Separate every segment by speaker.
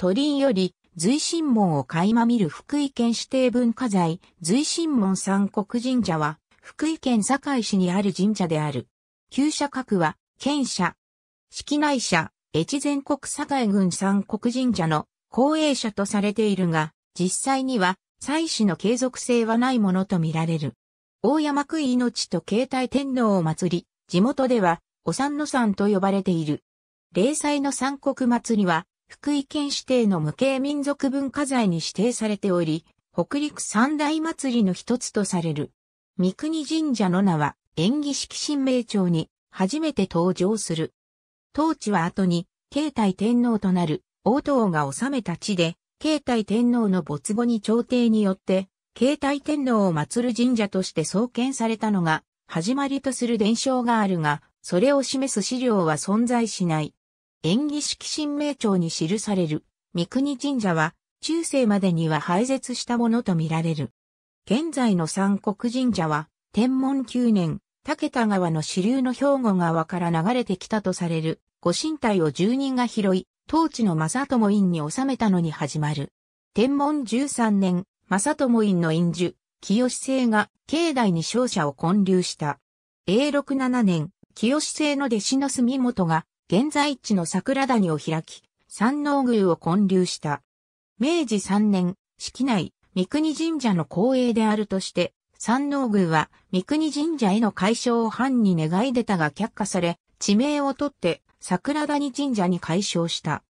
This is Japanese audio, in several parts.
Speaker 1: 鳥居より随神門を垣間見る福井県指定文化財、随神門三国神社は、福井県堺市にある神社である。旧社格は、県社、式内社、越前国堺郡三国神社の後衛者とされているが、実際には、祭祀の継続性はないものとみられる。大山区命と携帯天皇を祭り、地元では、お三の山と呼ばれている。霊祭の三国祭りは、福井県指定の無形民族文化財に指定されており、北陸三大祭りの一つとされる。三国神社の名は、縁起式神明町に初めて登場する。当地は後に、慶太天皇となる王党が治めた地で、慶太天皇の没後に朝廷によって、慶太天皇を祀る神社として創建されたのが、始まりとする伝承があるが、それを示す資料は存在しない。演技式神明帳に記される三国神社は中世までには廃絶したものとみられる。現在の三国神社は天文九年、竹田川の支流の兵庫川から流れてきたとされるご神体を住人が拾い、当地の正友院に収めたのに始まる。天文十三年、正友院の院主、清志星が境内に勝者を建立した。永禄七年、清志星の弟子の住本が現在地の桜谷を開き、山王宮を建立した。明治3年、式内、三国神社の公営であるとして、山王宮は三国神社への解消を藩に願い出たが却下され、地名を取って桜谷神社に解消した。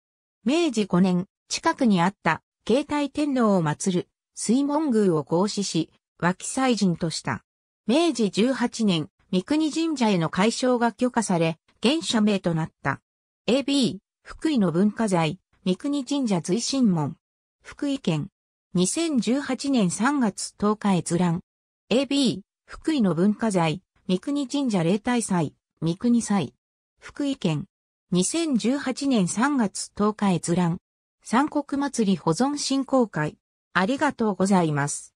Speaker 1: 明治5年、近くにあった慶太天皇を祀る水門宮を合祀し、脇祭神とした。明治18年、三国神社への解消が許可され、現社名となった。AB、福井の文化財、三国神社随神門。福井県。2018年3月10日閲覧。AB、福井の文化財、三国神社例大祭、三国祭。福井県。2018年3月10日閲覧。三国祭り保存振興会。ありがとうございます。